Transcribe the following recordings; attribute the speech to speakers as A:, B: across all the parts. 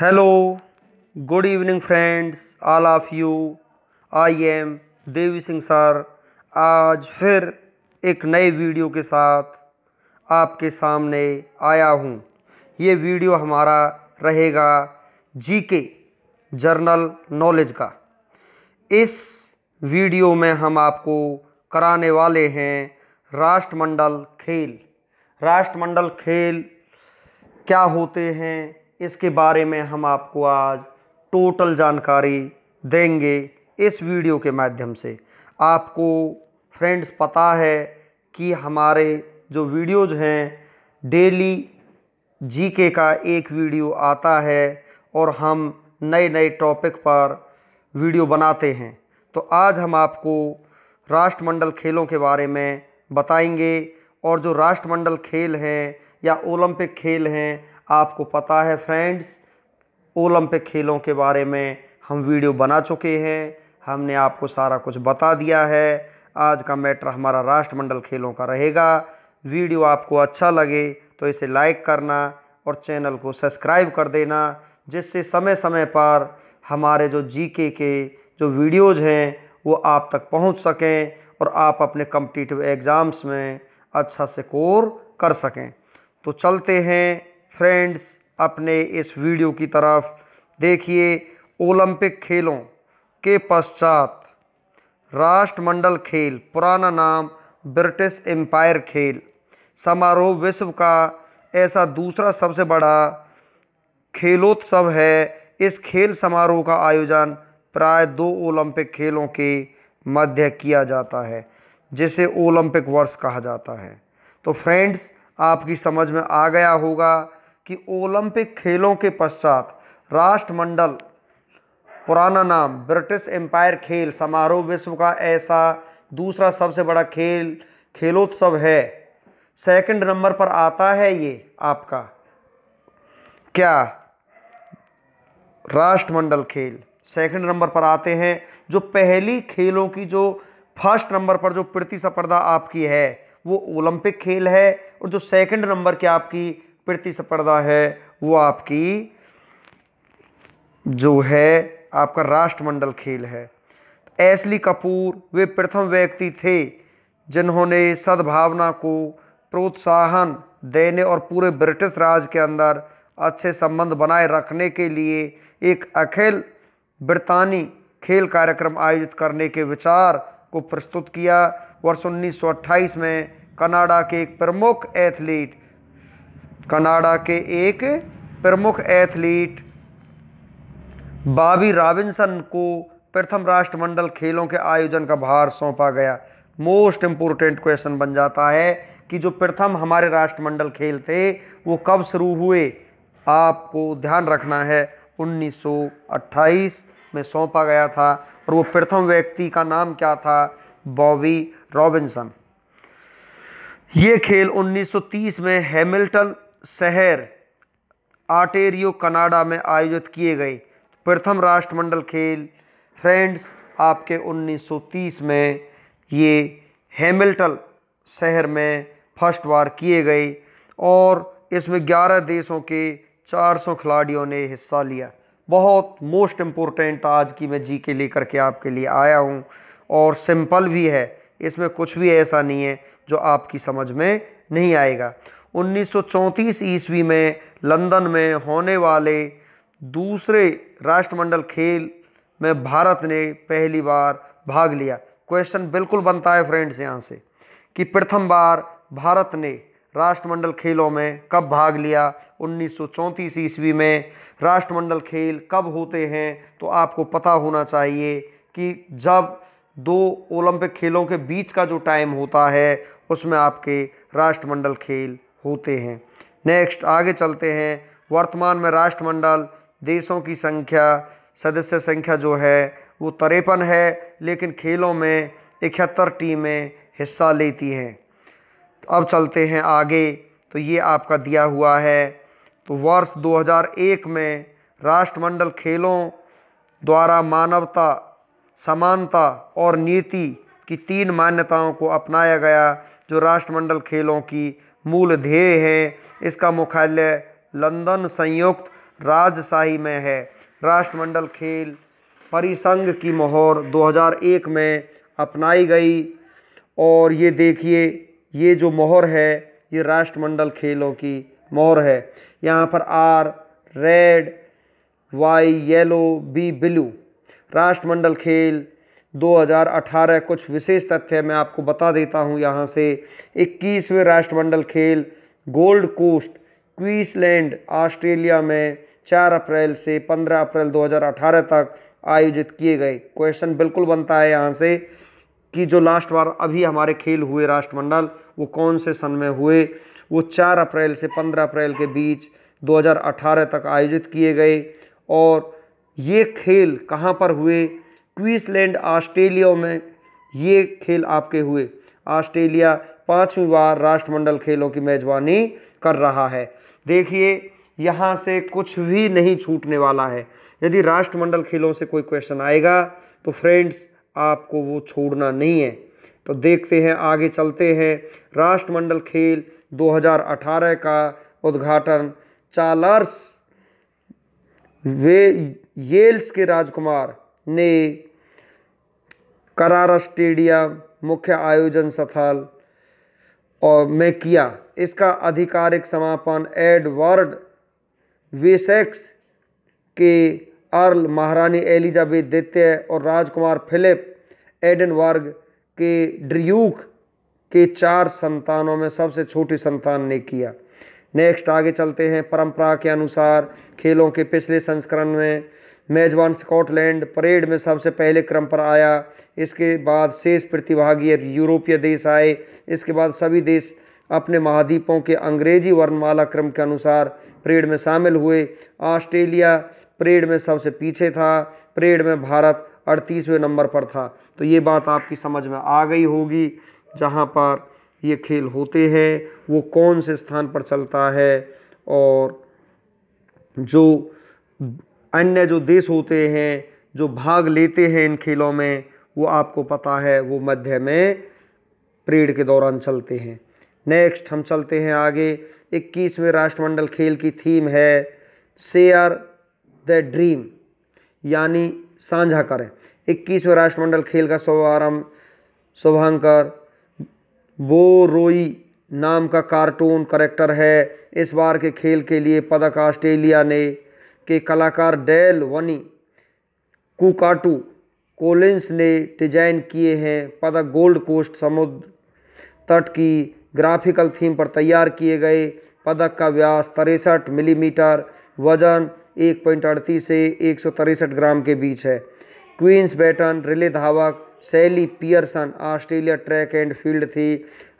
A: hello good evening friends all of you I am Devi Singh sir आज फिर एक नए वीडियो के साथ आपके सामने आया हूँ ये वीडियो हमारा रहेगा जीके जर्नल नॉलेज का इस वीडियो में हम आपको कराने वाले हैं राष्ट्रमंडल खेल राष्ट्रमंडल खेल क्या होते हैं इसके बारे में हम आपको आज टोटल जानकारी देंगे इस वीडियो के माध्यम से आपको फ्रेंड्स पता है कि हमारे जो वीडियोज हैं डेली जीके का एक वीडियो आता है और हम नए नए टॉपिक पर वीडियो बनाते हैं तो आज हम आपको राष्ट्रमंडल खेलों के बारे में बताएंगे और जो राष्ट्रमंडल खेल हैं या ओलंपिक खेल हैं आपको पता है फ्रेंड्स ओलंपिक खेलों के बारे में हम वीडियो बना चुके हैं हमने आपको सारा कुछ बता दिया है आज का मैटर हमारा राष्ट्रमंडल खेलों का रहेगा वीडियो आपको अच्छा लगे तो इसे लाइक करना और चैनल को सब्सक्राइब कर देना जिससे समय समय पर हमारे जो जीके के जो वीडियोज़ हैं वो आप तक पहुंच सकें और आप अपने कम्पिटिटिव एग्ज़ाम्स में अच्छा से कोर कर सकें तो चलते हैं फ्रेंड्स अपने इस वीडियो की तरफ देखिए ओलंपिक खेलों के पश्चात राष्ट्रमंडल खेल पुराना नाम ब्रिटिश एम्पायर खेल समारोह विश्व का ऐसा दूसरा सबसे बड़ा खेलोत्सव है इस खेल समारोह का आयोजन प्राय दो ओलंपिक खेलों के मध्य किया जाता है जिसे ओलंपिक वर्ष कहा जाता है तो फ्रेंड्स आपकी समझ में आ गया होगा कि ओलंपिक खेलों के पश्चात राष्ट्रमंडल पुराना नाम ब्रिटिश एम्पायर खेल समारोह विश्व का ऐसा दूसरा सबसे बड़ा खेल खेलोत्सव है सेकंड नंबर पर आता है ये आपका क्या राष्ट्रमंडल खेल सेकंड नंबर पर आते हैं जो पहली खेलों की जो फर्स्ट नंबर पर जो प्रतिस्पर्धा आपकी है वो ओलंपिक खेल है और जो सेकंड नंबर की आपकी प्रतिस्पर्धा है वो आपकी जो है आपका राष्ट्रमंडल खेल है एसली कपूर वे प्रथम व्यक्ति थे जिन्होंने सद्भावना को प्रोत्साहन देने और पूरे ब्रिटिश राज के अंदर अच्छे संबंध बनाए रखने के लिए एक अखिल ब्रितानी खेल कार्यक्रम आयोजित करने के विचार को प्रस्तुत किया वर्ष 1928 में कनाडा के एक प्रमुख एथलीट कनाडा के एक प्रमुख एथलीट बॉबी रॉबिन्सन को प्रथम राष्ट्रमंडल खेलों के आयोजन का भार सौंपा गया मोस्ट इम्पोर्टेंट क्वेश्चन बन जाता है कि जो प्रथम हमारे राष्ट्रमंडल खेल थे वो कब शुरू हुए आपको ध्यान रखना है 1928 में सौंपा गया था और वो प्रथम व्यक्ति का नाम क्या था बॉबी रॉबिन्सन ये खेल 1930 में हैमिल्टन शहर आटेरियो कनाडा में आयोजित किए गए प्रथम राष्ट्रमंडल खेल फ्रेंड्स आपके 1930 में ये हेमिल्टन शहर में फर्स्ट बार किए गए और इसमें 11 देशों के 400 खिलाड़ियों ने हिस्सा लिया बहुत मोस्ट इम्पोर्टेंट आज की मैं जी के लेकर के आपके लिए आया हूँ और सिंपल भी है इसमें कुछ भी ऐसा नहीं है जो आपकी समझ में नहीं आएगा 1934 ईस्वी में लंदन में होने वाले दूसरे राष्ट्रमंडल खेल में भारत ने पहली बार भाग लिया क्वेश्चन बिल्कुल बनता है फ्रेंड्स यहाँ से कि प्रथम बार भारत ने राष्ट्रमंडल खेलों में कब भाग लिया 1934 ईस्वी में राष्ट्रमंडल खेल कब होते हैं तो आपको पता होना चाहिए कि जब दो ओलंपिक खेलों के बीच का जो टाइम होता है उसमें आपके राष्ट्रमंडल खेल होते हैं नेक्स्ट आगे चलते हैं वर्तमान में राष्ट्रमंडल देशों की संख्या सदस्य संख्या जो है वो तरेपन है लेकिन खेलों में इकहत्तर टीमें हिस्सा लेती हैं अब चलते हैं आगे तो ये आपका दिया हुआ है तो वर्ष 2001 में राष्ट्रमंडल खेलों द्वारा मानवता समानता और नीति की तीन मान्यताओं को अपनाया गया जो राष्ट्रमंडल खेलों की मूल ध्येय है इसका मुख्यालय लंदन संयुक्त राजशाही में है राष्ट्रमंडल खेल परिसंघ की मोहर 2001 में अपनाई गई और ये देखिए ये जो मोहर है ये राष्ट्रमंडल खेलों की मोहर है यहाँ पर R red Y yellow B blue राष्ट्रमंडल खेल 2018 कुछ विशेष तथ्य मैं आपको बता देता हूं यहां से 21वें राष्ट्रमंडल खेल गोल्ड कोस्ट क्वीसलैंड ऑस्ट्रेलिया में 4 अप्रैल से 15 अप्रैल 2018 तक आयोजित किए गए क्वेश्चन बिल्कुल बनता है यहाँ से कि जो लास्ट बार अभी हमारे खेल हुए राष्ट्रमंडल वो कौन से सन में हुए वो 4 अप्रैल से 15 अप्रैल के बीच 2018 तक आयोजित किए गए और ये खेल कहाँ पर हुए क्वीसलैंड ऑस्ट्रेलिया में ये खेल आपके हुए ऑस्ट्रेलिया पांचवीं बार राष्ट्रमंडल खेलों की मेज़बानी कर रहा है देखिए यहाँ से कुछ भी नहीं छूटने वाला है यदि राष्ट्रमंडल खेलों से कोई क्वेश्चन आएगा तो फ्रेंड्स आपको वो छोड़ना नहीं है तो देखते हैं आगे चलते हैं राष्ट्रमंडल खेल 2018 का उद्घाटन चार्लर्स वे येल्स के राजकुमार ने करारा स्टेडियम मुख्य आयोजन स्थल और में किया इसका आधिकारिक समापन एडवर्ड वेसेक्स के अर्ल महारानी एलिजाबेथ द्वितीय और राजकुमार फिलिप एडनवर्ग के ड्रयूक के चार संतानों में सबसे छोटी संतान ने किया नेक्स्ट आगे चलते हैं परंपरा के अनुसार खेलों के पिछले संस्करण में मेज़बान स्कॉटलैंड परेड में सबसे पहले क्रम पर आया इसके बाद शेष प्रतिभागी यूरोपीय देश आए इसके बाद सभी देश अपने महाद्वीपों के अंग्रेजी वर्णमाला क्रम के अनुसार परेड में शामिल हुए ऑस्ट्रेलिया परेड में सबसे पीछे था परेड में भारत अड़तीसवें नंबर पर था तो ये बात आपकी समझ में आ गई होगी जहाँ पर ये खेल होते हैं वो कौन से स्थान पर चलता है और जो अन्य जो देश होते हैं जो भाग लेते हैं इन खेलों में वो आपको पता है वो मध्य में परेड के दौरान चलते हैं नेक्स्ट हम चलते हैं आगे इक्कीसवें राष्ट्रमंडल खेल की थीम है शेयर द ड्रीम यानी साझा करें इक्कीसवें राष्ट्रमंडल खेल का शुभारम्भ शुभंकर वो रोई नाम का कार्टून करेक्टर है इस बार के खेल के लिए पदक ऑस्ट्रेलिया ने के कलाकार डेल वनी कुकाटू कोलिंस ने डिजाइन किए हैं पदक गोल्ड कोस्ट समुद्र तट की ग्राफिकल थीम पर तैयार किए गए पदक का व्यास तिरसठ मिलीमीटर वजन एक पॉइंट अड़तीस से एक सौ तिरसठ ग्राम के बीच है क्वींस बैटन रिले धावक Sally Pearson Australia track and field थी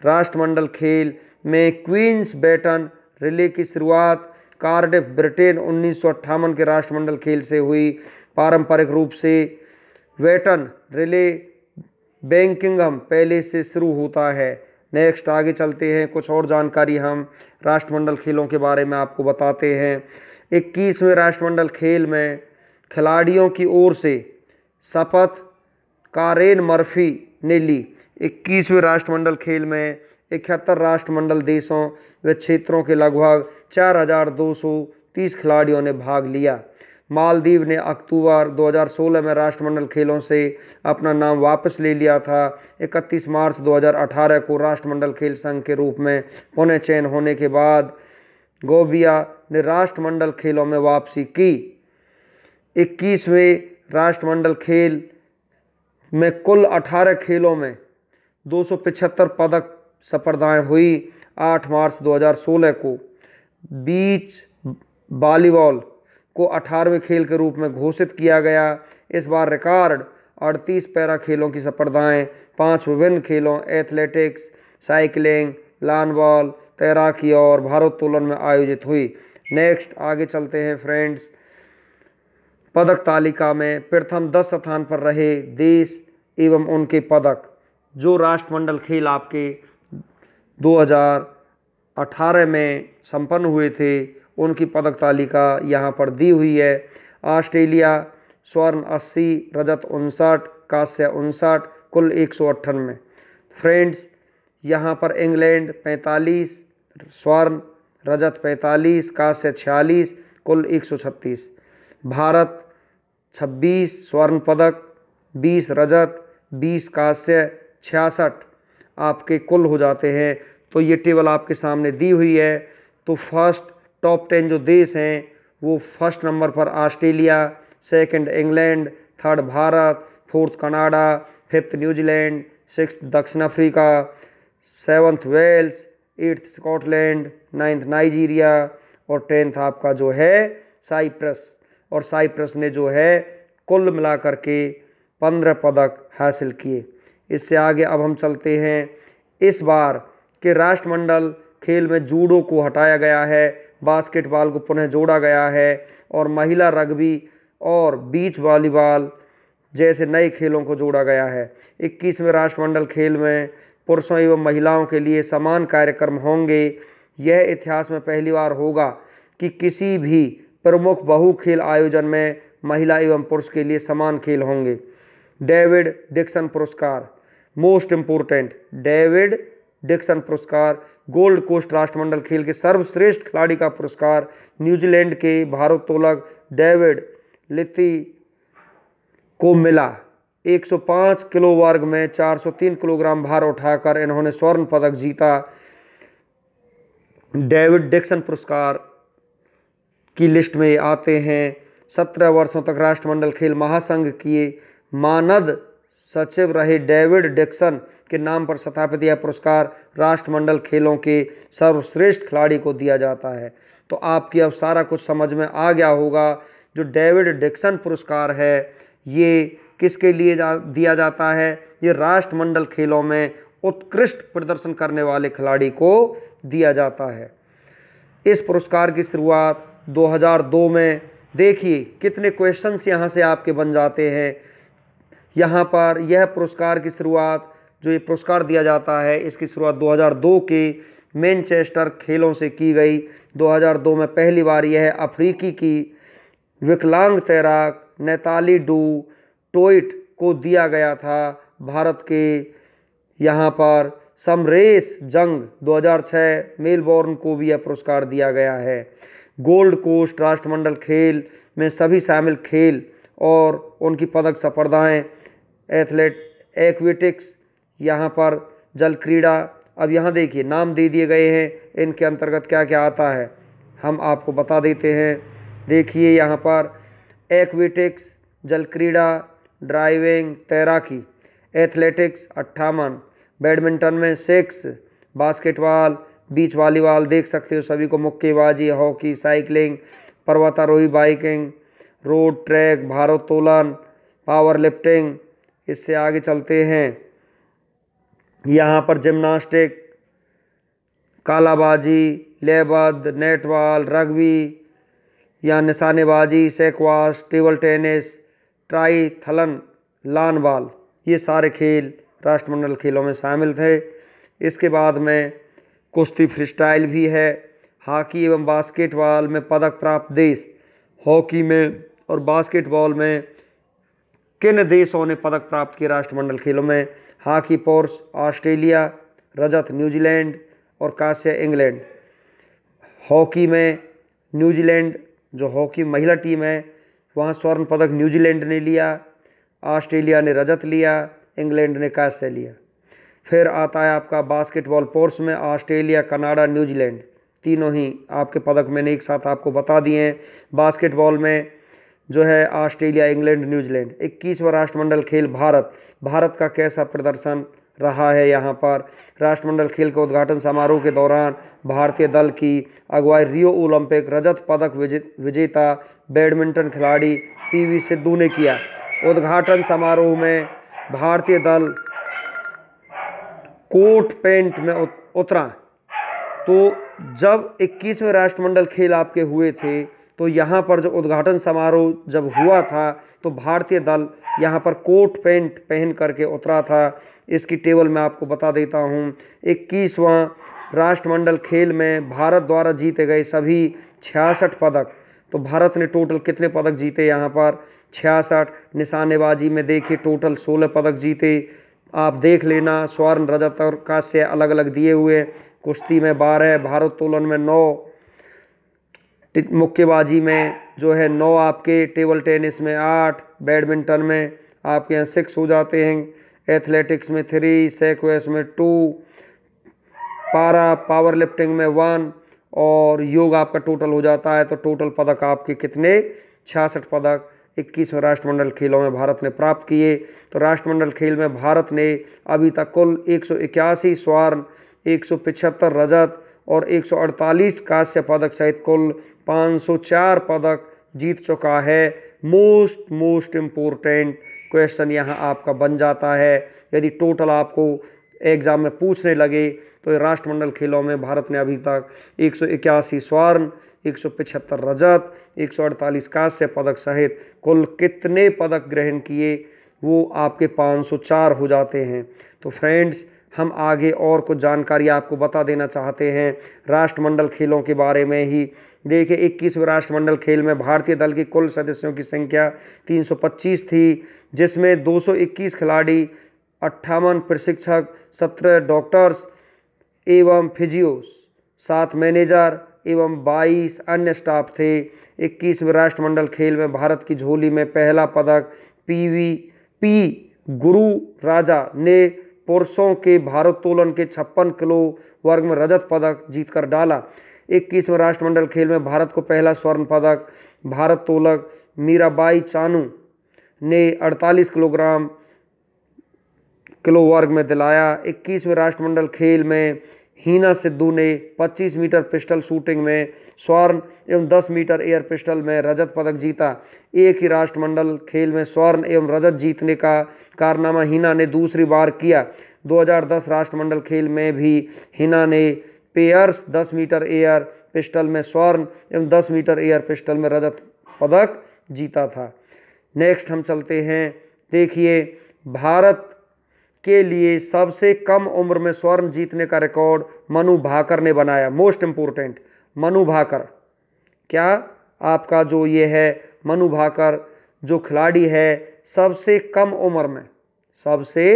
A: राष्ट्रमंडल खेल में क्वींस बैटन रिले की शुरुआत कार्डिफ ब्रिटेन उन्नीस के राष्ट्रमंडल खेल से हुई पारंपरिक रूप से वेटन रिले बैंकिंगम पहले से शुरू होता है नेक्स्ट आगे चलते हैं कुछ और जानकारी हम राष्ट्रमंडल खेलों के बारे में आपको बताते हैं इक्कीसवें राष्ट्रमंडल खेल में खिलाड़ियों की ओर से शपथ कारेन मर्फी ने ली इक्कीसवें राष्ट्रमंडल खेल में इकहत्तर राष्ट्रमंडल देशों व क्षेत्रों के लगभग चार हजार दो सौ तीस खिलाड़ियों ने भाग लिया मालदीव ने अक्टूबर 2016 में राष्ट्रमंडल खेलों से अपना नाम वापस ले लिया था 31 मार्च 2018 को राष्ट्रमंडल खेल संघ के रूप में पुनः चयन होने के बाद गोबिया ने राष्ट्रमंडल खेलों में वापसी की 21वें राष्ट्रमंडल खेल में कुल 18 खेलों में दो पदक सफरदाएँ हुई आठ मार्च 2016 को बीच वॉलीबॉल को 18वें खेल के रूप में घोषित किया गया इस बार रिकॉर्ड अड़तीस पैरा खेलों की स्पर्धाएँ पाँच विभिन्न खेलों एथलेटिक्स साइकिलिंग लान बॉल तैराकी और भारोत्तोलन में आयोजित हुई नेक्स्ट आगे चलते हैं फ्रेंड्स पदक तालिका में प्रथम दस स्थान पर रहे देश एवं उनके पदक जो राष्ट्रमंडल खेल आपके 2018 में संपन्न हुए थे उनकी पदक तालिका यहाँ पर दी हुई है ऑस्ट्रेलिया स्वर्ण 80 रजत उनसठ कांस्य उनसठ कुल एक फ्रेंड्स यहाँ पर इंग्लैंड 45 स्वर्ण रजत 45 कांस्य 46 कुल 136 भारत 26 स्वर्ण पदक 20 रजत 20 कांस्य छियासठ आपके कुल हो जाते हैं तो ये टेबल आपके सामने दी हुई है तो फर्स्ट टॉप टेन जो देश हैं वो फर्स्ट नंबर पर Australia second England third Bharat fourth Canada fifth New Zealand six दक्षिण Africa seventh Wales eighth Scotland ninth Nigeria और टेंथ आपका जो है साइप्रस और साइप्रस ने जो है कुल मिलाकर के पंद्रह पदक हासिल किए इससे आगे अब हम चलते हैं इस बार के राष्ट्रमंडल खेल में जूडो को हटाया गया है बास्केटबॉल को पुनः जोड़ा गया है और महिला रग्बी और बीच वॉलीबॉल जैसे नए खेलों को जोड़ा गया है इक्कीसवें राष्ट्रमंडल खेल में पुरुषों एवं महिलाओं के लिए समान कार्यक्रम होंगे यह इतिहास में पहली बार होगा कि किसी भी प्रमुख बहु खेल आयोजन में महिला एवं पुरुष के लिए समान खेल होंगे डेविड डिक्सन पुरस्कार मोस्ट इम्पोर्टेंट डेविड डिक्सन पुरस्कार गोल्ड कोस्ट राष्ट्रमंडल खेल के सर्वश्रेष्ठ खिलाड़ी का पुरस्कार न्यूजीलैंड के भारोत्तोलक डेविड लिथी को मिला 105 किलो वर्ग में 403 किलोग्राम भार उठाकर इन्होंने स्वर्ण पदक जीता डेविड डिक्सन पुरस्कार की लिस्ट में आते हैं 17 वर्षों तक राष्ट्रमंडल खेल महासंघ किए मानद सचिव रहे डेविड डिक्सन के नाम पर स्थापित यह पुरस्कार राष्ट्रमंडल खेलों के सर्वश्रेष्ठ खिलाड़ी को दिया जाता है तो आपकी अब सारा कुछ समझ में आ गया होगा जो डेविड डिक्सन पुरस्कार है ये किसके लिए जा, दिया जाता है ये राष्ट्रमंडल खेलों में उत्कृष्ट प्रदर्शन करने वाले खिलाड़ी को दिया जाता है इस पुरस्कार की शुरुआत 2002 में देखिए कितने क्वेश्चंस यहाँ से आपके बन जाते हैं यहाँ पर यह पुरस्कार की शुरुआत जो ये पुरस्कार दिया जाता है इसकी शुरुआत 2002 के मैनचेस्टर खेलों से की गई 2002 में पहली बार यह अफ्रीकी की विकलांग तैराक नैताली डू टोइट को दिया गया था भारत के यहाँ पर समरेस जंग 2006 मेलबोर्न को भी यह पुरस्कार दिया गया है गोल्ड कोस्ट राष्ट्रमंडल खेल में सभी शामिल खेल और उनकी पदक सफरदाएँ एथलेट एक्विटिक्स यहाँ पर जल क्रीड़ा अब यहाँ देखिए नाम दे दिए गए हैं इनके अंतर्गत क्या क्या आता है हम आपको बता देते हैं देखिए यहाँ पर एक्विटिक्स जल क्रीड़ा ड्राइविंग तैराकी एथलेटिक्स अट्ठावन बैडमिंटन में सिक्स बास्केटबॉल बीच वॉलीबॉल देख सकते हो सभी को मुक्केबाजी हॉकी साइकिलिंग पर्वतारोही बाइकिंग रोड ट्रैक भारोत्तोलन पावर लिफ्टिंग इससे आगे चलते हैं यहाँ पर जिम्नास्टिक कालाबाजी लेबद नेटबॉल रग्बी या निशानेबाजी सेकवास table tennis triathlon lawn ball ये सारे खेल राष्ट्रमंडल खेलों में शामिल थे इसके बाद में कुश्ती फ्रीस्टाइल भी है हॉकी एवं बास्केटबॉल में पदक प्राप्त देश हॉकी में और बास्केटबॉल में किन देशों ने पदक प्राप्त किए राष्ट्रमंडल खेलों में हॉकी पोर्स ऑस्ट्रेलिया रजत न्यूजीलैंड और कांस्य इंग्लैंड हॉकी में न्यूजीलैंड जो हॉकी महिला टीम है वहाँ स्वर्ण पदक न्यूजीलैंड ने लिया ऑस्ट्रेलिया ने रजत लिया इंग्लैंड ने कांस्य लिया फिर आता है आपका बास्केटबॉल पोर्स में ऑस्ट्रेलिया कनाडा न्यूजीलैंड तीनों ही आपके पदक मैंने एक साथ आपको बता दिए हैं बास्केटबॉल में जो है ऑस्ट्रेलिया इंग्लैंड न्यूजीलैंड इक्कीसवां राष्ट्रमंडल खेल भारत भारत का कैसा प्रदर्शन रहा है यहाँ पर राष्ट्रमंडल खेल के उद्घाटन समारोह के दौरान भारतीय दल की अगुवाई रियो ओलंपिक रजत पदक विजेता बैडमिंटन खिलाड़ी पीवी सिद्धू ने किया उद्घाटन समारोह में भारतीय दल कोट पेंट में उतरा तो जब 21वें राष्ट्रमंडल खेल आपके हुए थे तो यहाँ पर जो उद्घाटन समारोह जब हुआ था तो भारतीय दल यहाँ पर कोट पैंट पहन करके उतरा था इसकी टेबल मैं आपको बता देता हूँ इक्कीसवां राष्ट्रमंडल खेल में भारत द्वारा जीते गए सभी छियासठ पदक तो भारत ने टोटल कितने पदक जीते यहाँ पर छियासठ निशानेबाजी में देखिए टोटल सोलह पदक जीते आप देख लेना स्वर्ण रजत और कांस्य अलग अलग दिए हुए कुश्ती में बारह भारोत्तोलन में नौ मुक्केबाजी में जो है नौ आपके टेबल टेनिस में आठ बैडमिंटन में आपके यहाँ सिक्स हो जाते हैं एथलेटिक्स में थ्री सेक्वेस में टू पारा पावर लिफ्टिंग में वन और योग आपका टोटल हो जाता है तो टोटल पदक आपके कितने छियासठ पदक इक्कीसवें राष्ट्रमंडल खेलों में भारत ने प्राप्त किए तो राष्ट्रमंडल खेल में भारत ने अभी तक कुल एक सौ इक्यासी स्वर्ण एक सौ पिछहत्तर रजत और 148 कांस्य पदक सहित कुल 504 पदक जीत चुका है मोस्ट मोस्ट इम्पोर्टेंट क्वेश्चन यहाँ आपका बन जाता है यदि टोटल आपको एग्ज़ाम में पूछने लगे तो राष्ट्रमंडल खेलों में भारत ने अभी तक एक स्वर्ण एक रजत अड़तालीस कांस्य पदक सहित कुल कितने पदक ग्रहण किए वो आपके 504 हो जाते हैं तो फ्रेंड्स हम आगे और कुछ जानकारी आपको बता देना चाहते हैं राष्ट्रमंडल खेलों के बारे में ही देखिए इक्कीसवें राष्ट्रमंडल खेल में भारतीय दल के कुल सदस्यों की संख्या 325 थी जिसमें 221 खिलाड़ी अट्ठावन प्रशिक्षक सत्रह डॉक्टर्स एवं फिजियोस सात मैनेजर एवं 22 अन्य स्टाफ थे इक्कीसवें राष्ट्रमंडल खेल में भारत की झोली में पहला पदक वी पी गुरु राजा ने पुरुषों के भारोत्तोलन के छप्पन किलो वर्ग में रजत पदक जीतकर डाला इक्कीसवें राष्ट्रमंडल खेल में भारत को पहला स्वर्ण पदक भारोत्तोलक मीराबाई चानू ने 48 किलोग्राम किलो वर्ग में दिलाया इक्कीसवें राष्ट्रमंडल खेल में हीना सिद्धू ने 25 मीटर पिस्टल शूटिंग में स्वर्ण एवं 10 मीटर एयर पिस्टल में रजत पदक जीता एक ही राष्ट्रमंडल खेल में स्वर्ण एवं रजत जीतने का कारनामा हीना ने दूसरी बार किया 2010 राष्ट्रमंडल खेल में भी हिना ने पेयर्स 10 मीटर एयर पिस्टल में स्वर्ण एवं 10 मीटर एयर पिस्टल में रजत पदक जीता था नेक्स्ट हम चलते हैं देखिए भारत के लिए सबसे कम उम्र में स्वर्ण जीतने का रिकॉर्ड मनु भाकर ने बनाया मोस्ट इम्पोर्टेंट मनु भाकर क्या आपका जो ये है मनु भाकर जो खिलाड़ी है सबसे कम उम्र में सबसे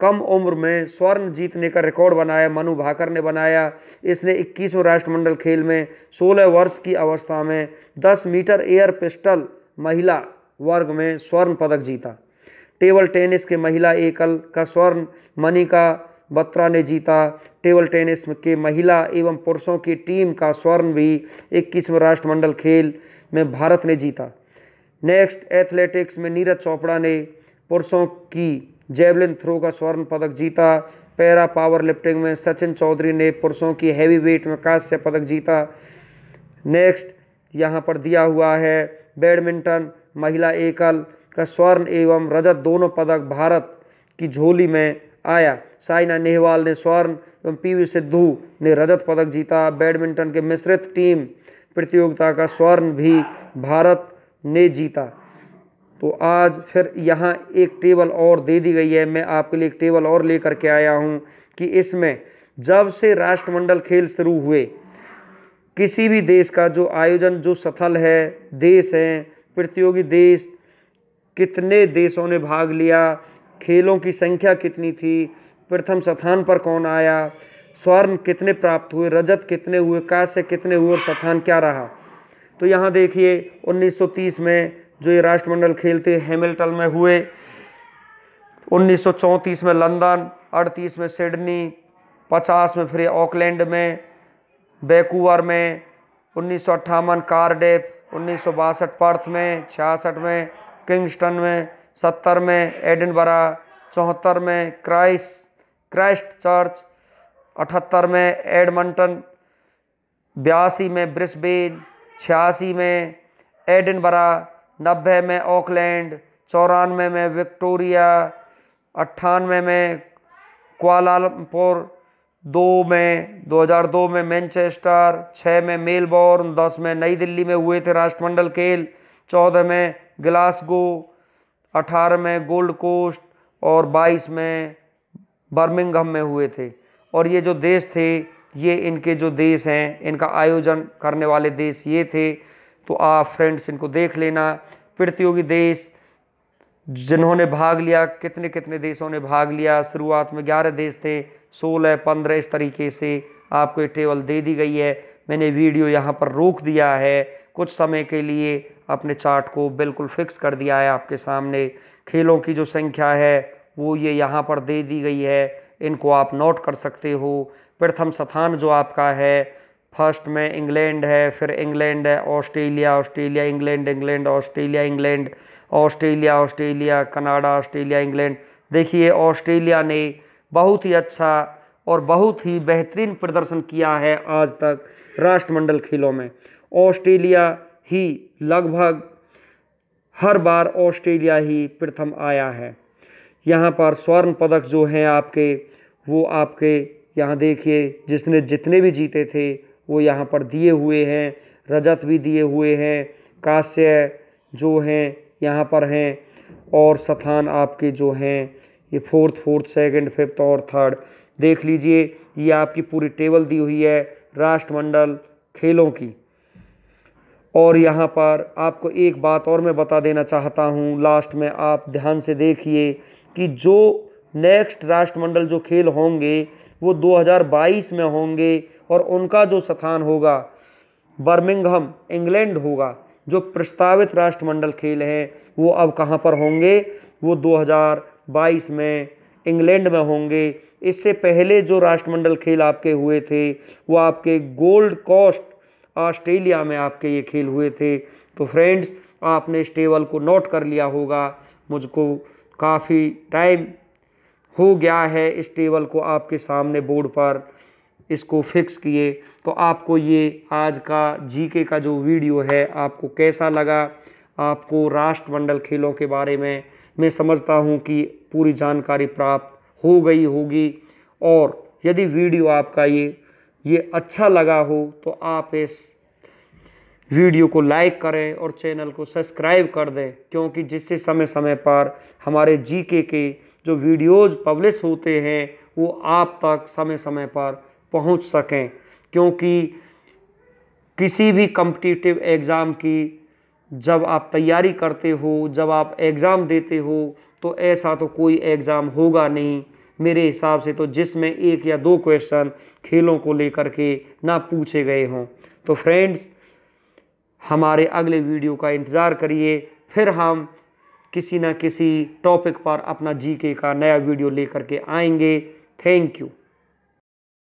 A: कम उम्र में स्वर्ण जीतने का रिकॉर्ड बनाया मनु भाकर ने बनाया इसने 21वें राष्ट्रमंडल खेल में 16 वर्ष की अवस्था में 10 मीटर एयर पिस्टल महिला वर्ग में स्वर्ण पदक जीता टेबल टेनिस के महिला एकल का स्वर्ण मनिका बत्रा ने जीता टेबल टेनिस के महिला एवं पुरुषों की टीम का स्वर्ण भी इक्कीसवें राष्ट्रमंडल खेल में भारत ने जीता नेक्स्ट एथलेटिक्स में नीरज चोपड़ा ने पुरुषों की जेवलिन थ्रो का स्वर्ण पदक जीता पैरा पावर लिफ्टिंग में सचिन चौधरी ने पुरुषों की हैवी वेट में कांस्य पदक जीता नेक्स्ट यहाँ पर दिया हुआ है बैडमिंटन महिला एकल का स्वर्ण एवं रजत दोनों पदक भारत की झोली में आया साइना नेहवाल ने स्वर्ण एवं पी वी सिद्धू ने रजत पदक जीता बैडमिंटन के मिश्रित टीम प्रतियोगिता का स्वर्ण भी भारत ने जीता तो आज फिर यहाँ एक टेबल और दे दी गई है मैं आपके लिए एक टेबल और लेकर के आया हूँ कि इसमें जब से राष्ट्रमंडल खेल शुरू हुए किसी भी देश का जो आयोजन जो सफल है देश हैं प्रतियोगी देश कितने देशों ने भाग लिया खेलों की संख्या कितनी थी प्रथम स्थान पर कौन आया स्वर्ण कितने प्राप्त हुए रजत कितने हुए कांस्य कितने हुए और स्थान क्या रहा तो यहाँ देखिए 1930 में जो ये राष्ट्रमंडल खेल थे हेमिल्टन में हुए 1934 में लंदन 38 में सिडनी 50 में फिर ऑकलैंड में बैकूवर में उन्नीस सौ कार्डिफ उन्नीस पर्थ में छियासठ में किंगस्टन में सत्तर में एडनबरा चौहत्तर में क्राइस क्राइस्ट चर्च अठहत्तर में एडमंटन बयासी में ब्रिस्बेन छियासी में एडनबरा नब्बे में ऑकलैंड चौरानवे में विक्टोरिया अट्ठानवे में क्वालालमपुर दो में 2002 में मैनचेस्टर छः में मेलबोर्न दस में नई दिल्ली में हुए थे राष्ट्रमंडल खेल चौदह में ग्लासगो अठारह में गोल्ड कोस्ट और बाईस में बर्मिंगहम में हुए थे और ये जो देश थे ये इनके जो देश हैं इनका आयोजन करने वाले देश ये थे तो आप फ्रेंड्स इनको देख लेना प्रतियोगी देश जिन्होंने भाग लिया कितने कितने देशों ने भाग लिया शुरुआत में ग्यारह देश थे सोलह पंद्रह इस तरीके से आपको ये टेबल दे दी गई है मैंने वीडियो यहाँ पर रोक दिया है कुछ समय के लिए अपने चार्ट को बिल्कुल फिक्स कर दिया है आपके सामने खेलों की जो संख्या है वो ये यहाँ पर दे दी गई है इनको आप नोट कर सकते हो प्रथम स्थान जो आपका है फर्स्ट में इंग्लैंड है फिर इंग्लैंड है Australia Australia England England Australia England Australia Australia Canada Australia England देखिए ऑस्ट्रेलिया ने बहुत ही अच्छा और बहुत ही बेहतरीन प्रदर्शन किया है आज तक राष्ट्रमंडल खेलों में ऑस्ट्रेलिया ही लगभग हर बार ऑस्ट्रेलिया ही प्रथम आया है यहाँ पर स्वर्ण पदक जो हैं आपके वो आपके यहाँ देखिए जिसने जितने भी जीते थे वो यहाँ पर दिए हुए हैं रजत भी दिए हुए हैं कांस्य जो हैं यहाँ पर हैं और स्थान आपके जो हैं ये फोर्थ फोर्थ सेकंड फिफ्थ और थर्ड देख लीजिए ये आपकी पूरी टेबल दी हुई है राष्ट्रमंडल खेलों की और यहाँ पर आपको एक बात और मैं बता देना चाहता हूँ लास्ट में आप ध्यान से देखिए कि जो नेक्स्ट राष्ट्रमंडल जो खेल होंगे वो 2022 में होंगे और उनका जो स्थान होगा बर्मिंगहम इंग्लैंड होगा जो प्रस्तावित राष्ट्रमंडल खेल हैं वो अब कहाँ पर होंगे वो 2022 में इंग्लैंड में होंगे इससे पहले जो राष्ट्रमंडल खेल आपके हुए थे वो आपके गोल्ड कोस्ट ऑस्ट्रेलिया में आपके ये खेल हुए थे तो फ्रेंड्स आपने इस टेबल को नोट कर लिया होगा मुझको काफ़ी टाइम हो गया है इस टेबल को आपके सामने बोर्ड पर इसको फिक्स किए तो आपको ये आज का जीके का जो वीडियो है आपको कैसा लगा आपको राष्ट्रमंडल खेलों के बारे में मैं समझता हूँ कि पूरी जानकारी प्राप्त हो गई होगी और यदि वीडियो आपका ये ये अच्छा लगा हो तो आप इस वीडियो को लाइक करें और चैनल को सब्सक्राइब कर दें क्योंकि जिससे समय समय पर हमारे जीके के जो वीडियोज़ पब्लिश होते हैं वो आप तक समय समय पर पहुंच सकें क्योंकि किसी भी कम्पटिटिव एग्ज़ाम की जब आप तैयारी करते हो जब आप एग्ज़ाम देते हो तो ऐसा तो कोई एग्ज़ाम होगा नहीं मेरे हिसाब से तो जिसमें एक या दो क्वेश्चन खेलों को लेकर के ना पूछे गए हों तो फ्रेंड्स हमारे अगले वीडियो का इंतज़ार करिए फिर हम किसी न किसी टॉपिक पर अपना जीके का नया वीडियो लेकर के आएंगे थैंक यू